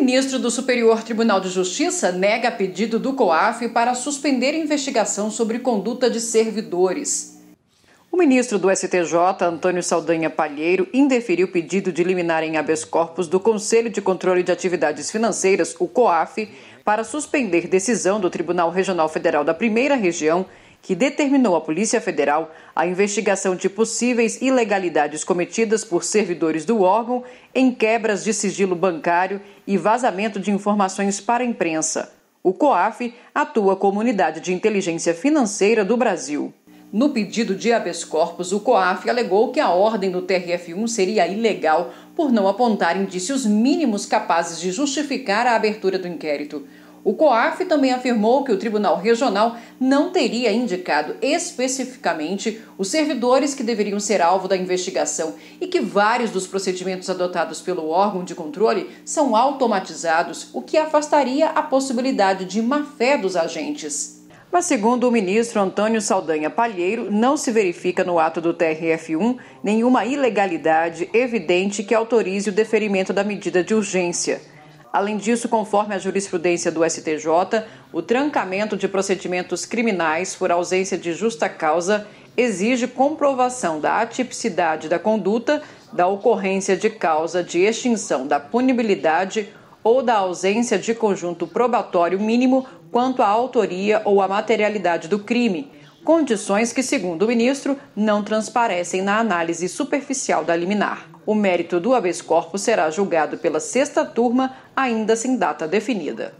Ministro do Superior Tribunal de Justiça nega pedido do COAF para suspender investigação sobre conduta de servidores. O ministro do STJ, Antônio Saldanha Palheiro, indeferiu pedido de liminar em habeas corpus do Conselho de Controle de Atividades Financeiras, o COAF, para suspender decisão do Tribunal Regional Federal da Primeira Região que determinou à Polícia Federal a investigação de possíveis ilegalidades cometidas por servidores do órgão em quebras de sigilo bancário e vazamento de informações para a imprensa. O COAF atua como unidade de inteligência financeira do Brasil. No pedido de habeas corpus, o COAF alegou que a ordem do TRF1 seria ilegal por não apontar indícios mínimos capazes de justificar a abertura do inquérito. O COAF também afirmou que o Tribunal Regional não teria indicado especificamente os servidores que deveriam ser alvo da investigação e que vários dos procedimentos adotados pelo órgão de controle são automatizados, o que afastaria a possibilidade de má-fé dos agentes. Mas, segundo o ministro Antônio Saldanha Palheiro, não se verifica no ato do TRF1 nenhuma ilegalidade evidente que autorize o deferimento da medida de urgência. Além disso, conforme a jurisprudência do STJ, o trancamento de procedimentos criminais por ausência de justa causa exige comprovação da atipicidade da conduta, da ocorrência de causa de extinção da punibilidade ou da ausência de conjunto probatório mínimo quanto à autoria ou à materialidade do crime condições que, segundo o ministro, não transparecem na análise superficial da liminar. O mérito do habeas corpus será julgado pela sexta turma, ainda sem data definida.